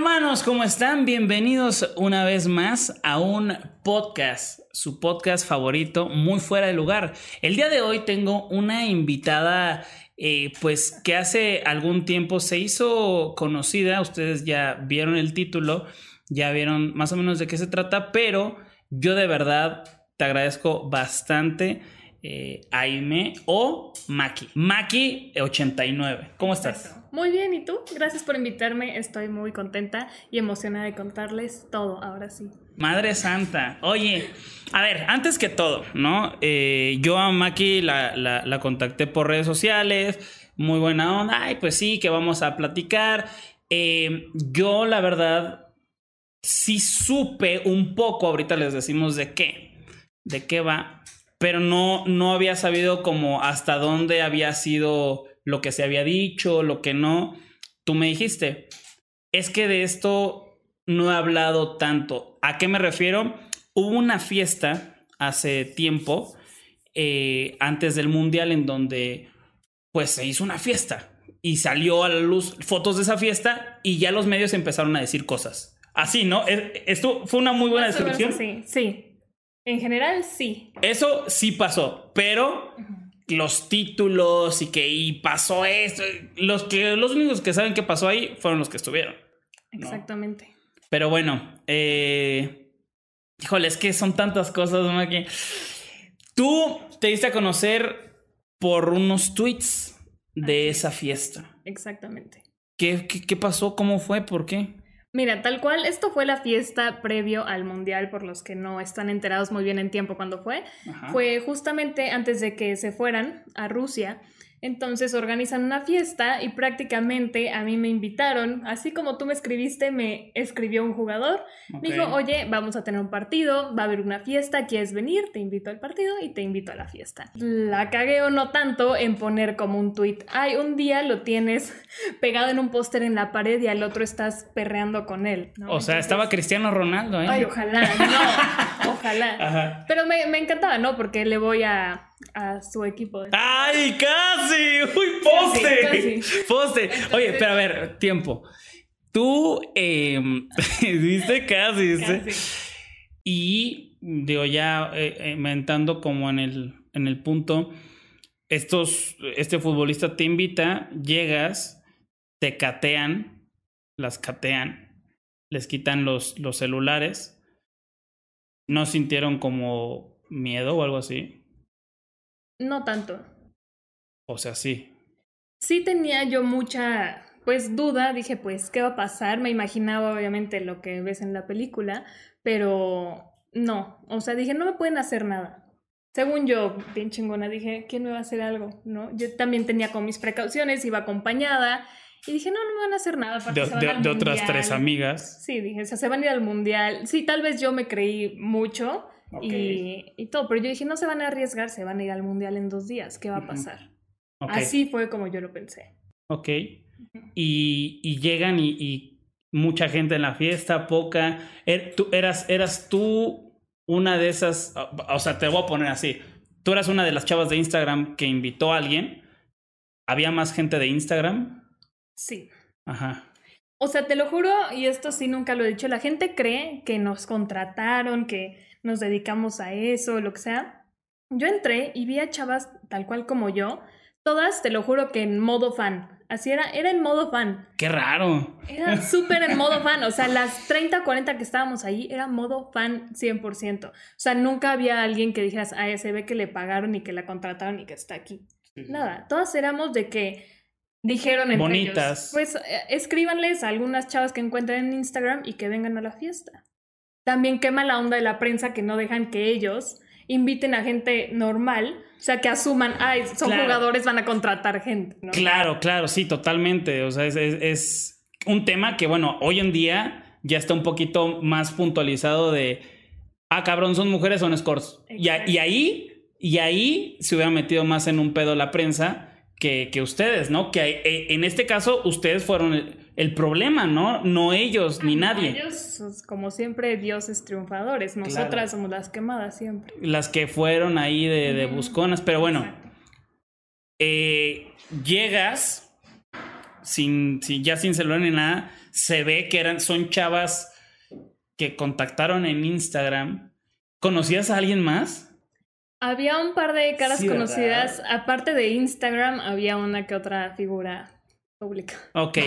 hermanos, ¿cómo están? Bienvenidos una vez más a un podcast, su podcast favorito, muy fuera de lugar. El día de hoy tengo una invitada, eh, pues que hace algún tiempo se hizo conocida, ustedes ya vieron el título, ya vieron más o menos de qué se trata, pero yo de verdad te agradezco bastante eh, Aime o Maki. Maki89. Eh, ¿Cómo estás? Muy bien, ¿y tú? Gracias por invitarme. Estoy muy contenta y emocionada de contarles todo, ahora sí. Madre Santa. Oye, a ver, antes que todo, ¿no? Eh, yo a Maki la, contacté por redes sociales. Muy buena onda. Ay, pues sí, que vamos a platicar. yo, la verdad, sí supe un poco, ahorita les decimos de qué, de qué va, pero no, no había sabido como hasta dónde había sido lo que se había dicho, lo que no. Tú me dijiste, es que de esto no he hablado tanto. ¿A qué me refiero? Hubo una fiesta hace tiempo, eh, antes del Mundial, en donde pues se hizo una fiesta y salió a la luz fotos de esa fiesta y ya los medios empezaron a decir cosas. Así, ¿no? Esto fue una muy buena descripción. Sí, sí. En general, sí. Eso sí pasó, pero los títulos y que pasó esto, los, que, los únicos que saben qué pasó ahí fueron los que estuvieron. Exactamente. Pero bueno, eh, híjole, es que son tantas cosas, ¿no? Que tú te diste a conocer por unos tweets de esa fiesta. Exactamente. ¿Qué, qué, pasó? ¿Cómo fue? ¿Por qué? Mira, tal cual, esto fue la fiesta previo al Mundial, por los que no están enterados muy bien en tiempo cuando fue. Fue justamente antes de que se fueran a Rusia. Entonces organizan una fiesta y prácticamente a mí me invitaron, así como tú me escribiste, me escribió un jugador, me dijo, oye, vamos a tener un partido, va a haber una fiesta, ¿quieres venir? Te invito al partido y te invito a la fiesta. La cagué o no tanto en poner como un tweet, ay, un día lo tienes pegado en un póster en la pared y al otro estás perreando con él. O sea, estaba Cristiano Ronaldo, ¿eh? Ay, ojalá, no, ojalá. Pero me encantaba, ¿no? Porque le voy a a su equipo. ¡Ay, casi! ¡Uy, poste! ¡Poste! Oye, pero a ver, eh, tiempo. Tú eh, em, viste casi, Y digo, ya eh, eh mentando como en el, en el punto, estos, este futbolista te invita, llegas, te catean, las catean, les quitan los, los celulares. ¿No sintieron como miedo o algo así? No tanto. O sea, sí. Sí tenía yo mucha, pues, duda. Dije, pues, ¿qué va a pasar? Me imaginaba, obviamente, lo que ves en la película, pero no. O sea, dije, no me pueden hacer nada. Según yo, bien chingona, dije, ¿quién me va a hacer algo? ¿No? Yo también tenía con mis precauciones, iba acompañada. Y dije, no, no me van a hacer nada. De, de otras tres amigas. Sí, dije, o sea, se van a ir al mundial. Sí, tal vez yo me creí mucho, y, todo. Pero yo dije, no se van a arriesgar, se van a ir al mundial en dos días, ¿qué va a pasar? Así fue como yo lo pensé. Ok. y, y, llegan y, mucha gente en la fiesta, poca. Er, tú, eras, eras tú una de esas, ah, o, sea, te voy a poner así. Tú eras una de las chavas de Instagram que invitó a alguien. ¿Había más gente de Instagram? Sí. Ajá. O sea, te lo juro, y esto sí nunca lo he dicho, la gente cree que nos contrataron, que nos dedicamos a eso, lo que sea. Yo entré y vi a chavas tal cual como yo, todas, te lo juro que en modo fan. Así era, era en modo fan. Qué raro. Era súper en modo fan. O sea, las 30, 40 que estábamos ahí era modo fan 100%. O sea, nunca había alguien que dijeras, ah, se ve que le pagaron y que la contrataron y que está aquí. Nada, todas éramos de que Dijeron en Bonitas. Ellos, pues eh, escríbanles a algunas chavas que encuentren en Instagram y que vengan a la fiesta. También quema la onda de la prensa que no dejan que ellos inviten a gente normal, o sea, que asuman, ay, son jugadores, van a contratar gente. Claro, claro, sí, totalmente. O sea, es, un tema que, bueno, hoy en día ya está un poquito más puntualizado de, ah, cabrón, son mujeres, son scores. y, ahí, y ahí se hubiera metido más en un pedo la prensa que, ustedes, ¿no? Que eh, en este caso ustedes fueron el, problema, ¿no? No ellos ni nadie. Ellos, pues, como siempre, dioses triunfadores. Nosotras somos las quemadas siempre. Las que fueron ahí de, busconas, pero bueno. Eh, llegas sin, sin, ya sin celular ni nada, se ve que eran, son chavas que contactaron en Instagram. ¿Conocías a alguien más? Había un par de caras conocidas. Aparte de Instagram, había una que otra figura pública. Ok.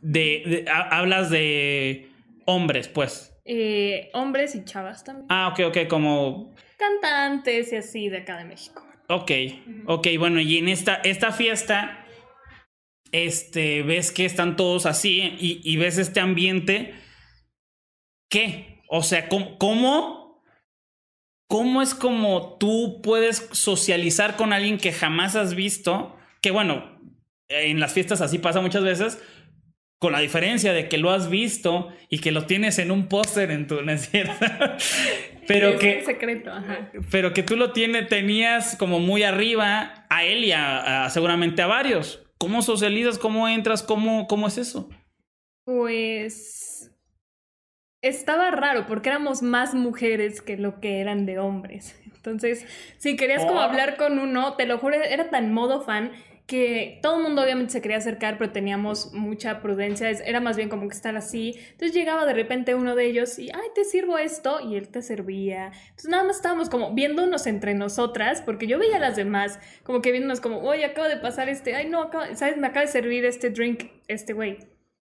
De, hablas de hombres, pues. Eh, hombres y chavas también. Ah, ok, ok, como. Cantantes y así de acá de México. Ok, ok, bueno, y en esta, esta fiesta, este, ves que están todos así y, ves este ambiente. ¿Qué? O sea, ¿cómo, cómo ¿cómo es como tú puedes socializar con alguien que jamás has visto? Que bueno, en las fiestas así pasa muchas veces, con la diferencia de que lo has visto y que lo tienes en un póster en tu, ¿no es cierto? pero que... secreto, Pero que tú lo tienes, tenías como muy arriba a él y a, seguramente a varios. ¿Cómo socializas? ¿Cómo entras? ¿Cómo, cómo es eso? Pues estaba raro porque éramos más mujeres que lo que eran de hombres. Entonces, si querías como oh. hablar con uno, te lo juro, era tan modo fan que todo el mundo obviamente se quería acercar, pero teníamos mucha prudencia, era más bien como que estar así. Entonces llegaba de repente uno de ellos y, ay, te sirvo esto, y él te servía. Entonces nada más estábamos como viéndonos entre nosotras, porque yo veía a las demás, como que viéndonos como, oye, acabo de pasar este, ay, no, ¿sabes? Me acaba de servir este drink, este güey.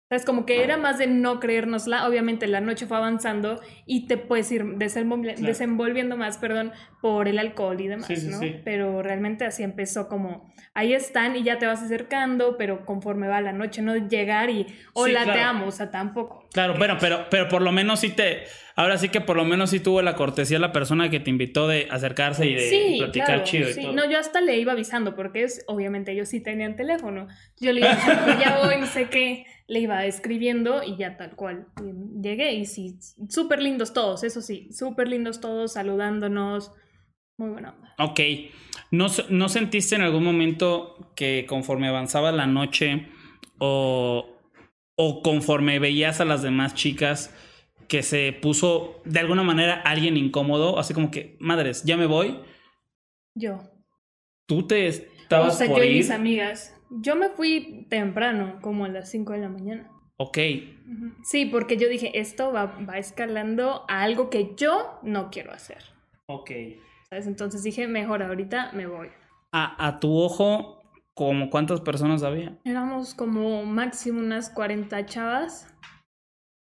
Es como que era más de no creérnosla. Obviamente la noche fue avanzando y te puedes ir desenvolviendo, desenvolviendo más, perdón, por el alcohol y demás, ¿no? Pero realmente así empezó como, ahí están y ya te vas acercando, pero conforme va la noche, no llegar y, hola, te amo, o sea, tampoco. Claro, bueno, pero, pero por lo menos sí te, ahora sí que por lo menos sí tuvo la cortesía la persona que te invitó de acercarse y de platicar chido. Y todo. No, yo hasta le iba avisando, porque es, obviamente ellos sí tenían teléfono. Yo le iba ya voy, no sé qué, le iba escribiendo y ya tal cual llegué y sí, súper lindos todos, eso sí, súper lindos todos, saludándonos muy buena onda. Ok. ¿No, ¿No, sentiste en algún momento que conforme avanzaba la noche o, o conforme veías a las demás chicas que se puso de alguna manera alguien incómodo? Así como que, madres, ya me voy. Yo. ¿Tú te estabas o sea, yo y mis amigas. Yo me fui temprano, como a las 5 de la mañana. Ok. Sí, porque yo dije, esto va, va escalando a algo que yo no quiero hacer. Ok. Entonces dije, mejor, ahorita me voy. A, tu ojo, ¿como cuántas personas había? Éramos como máximo unas 40 chavas,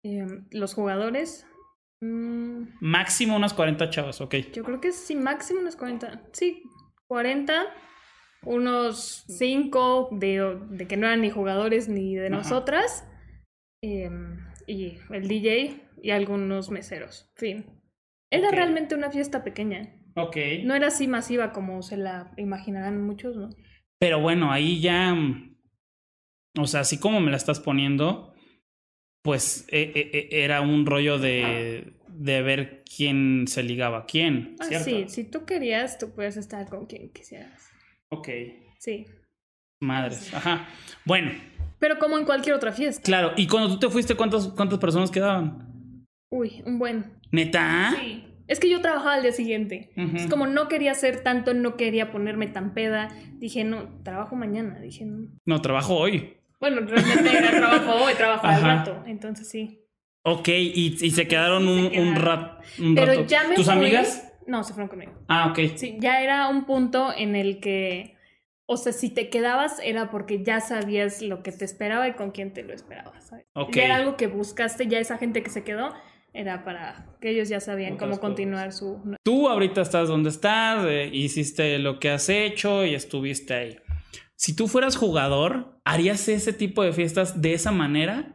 em, los jugadores. Mm. máximo unas 40 chavas, ok. Yo creo que sí, máximo unas 40. Sí, 40 unos 5 de, que no eran ni jugadores ni de nosotras, em, y el DJ y algunos meseros. Fin. Era realmente una fiesta pequeña. Ok. No era así masiva como se la imaginarán muchos, ¿no? Pero bueno, ahí ya. Mm, o sea, así como me la estás poniendo, pues eh, eh, eh, era un rollo de, de, ver quién se ligaba a quién. Ah, sí, si tú querías, tú puedes estar con quien quisieras. Ok. Sí. Madres, ajá. Bueno. Pero como en cualquier otra fiesta. Claro, y cuando tú te fuiste, ¿cuántas, cuántas personas quedaban? Uy, un buen. ¿Neta? Sí. Es que yo trabajaba al día siguiente. Es como no quería hacer tanto, no quería ponerme tan peda. Dije, no, trabajo mañana. Dije, no. No, trabajo hoy. Bueno, realmente era trabajo hoy, trabajo al rato. Entonces sí. Ok, y, se quedaron un, Pero rato. Ya ¿Tus amigas? No, se fueron conmigo. Ah, ok. Sí, ya era un punto en el que. O sea, si te quedabas era porque ya sabías lo que te esperaba y con quién te lo esperabas. era algo que buscaste, ya esa gente que se quedó era para que ellos ya sabían cómo continuar su... Tú ahorita estás donde estás, eh, hiciste lo que has hecho y estuviste ahí. Si tú fueras jugador, ¿harías ese tipo de fiestas de esa manera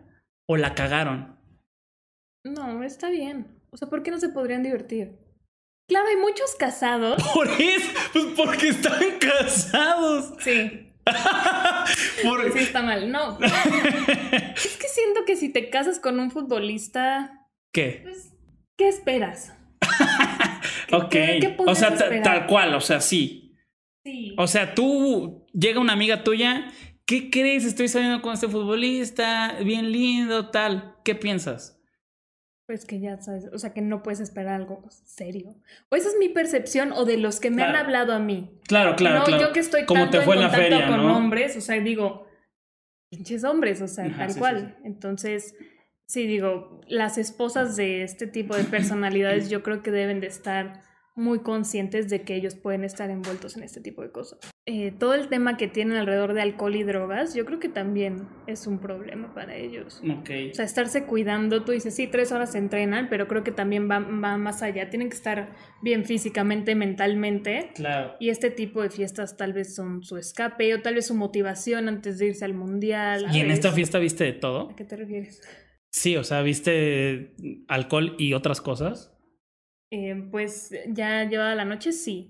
o la cagaron? No, está bien. O sea, ¿por qué no se podrían divertir? Claro, hay muchos casados. ¿Por eso? Pues porque están casados. Sí. Por... Sí está mal, no. es que siento que si te casas con un futbolista, pues, ¿Qué? ¿Qué esperas? Okay. ok, o sea, tal cual, o sea, sí. Sí. O sea, tú llega una amiga tuya, ¿qué crees? Estoy saliendo con este futbolista, bien lindo, tal. ¿Qué piensas? Pues que ya sabes, o sea, que no puedes esperar algo serio. O esa es mi percepción o de los que me han hablado a mí. Claro, claro, no, Yo que estoy tanto te fue con hombres, o sea, digo, pinches hombres, o sea, tal cual. Entonces, Sí, digo, las esposas de este tipo de personalidades yo creo que deben de estar muy conscientes de que ellos pueden estar envueltos en este tipo de cosas. Eh, todo el tema que tienen alrededor de alcohol y drogas, yo creo que también es un problema para ellos. Okay. O sea, estarse cuidando, tú dices, sí, tres horas se entrenan, pero creo que también va, va, más allá. Tienen que estar bien físicamente, mentalmente. Claro. Y este tipo de fiestas tal vez son su escape o tal vez su motivación antes de irse al mundial. ¿Y en esta fiesta viste de todo? ¿A qué te refieres? Sí, o sea, ¿viste alcohol y otras cosas? Eh, pues ya llevaba la noche, sí.